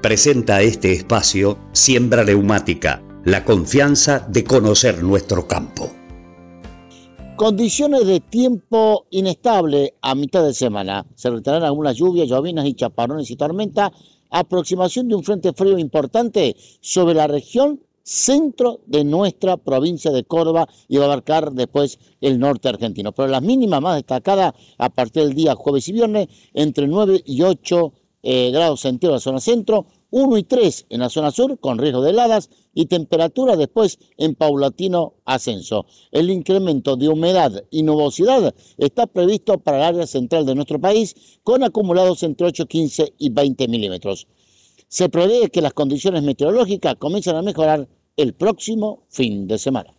presenta este espacio Siembra Neumática, la confianza de conocer nuestro campo. Condiciones de tiempo inestable a mitad de semana. Se retirarán algunas lluvias, llovinas y chaparrones y tormentas. Aproximación de un frente frío importante sobre la región centro de nuestra provincia de Córdoba y va a abarcar después el norte argentino. Pero las mínimas más destacadas a partir del día jueves y viernes entre 9 y 8 eh, grados centígrados en la zona centro, 1 y 3 en la zona sur, con riesgo de heladas y temperatura después en paulatino ascenso. El incremento de humedad y nubosidad está previsto para el área central de nuestro país, con acumulados entre 8, 15 y 20 milímetros. Se prevé que las condiciones meteorológicas comiencen a mejorar el próximo fin de semana.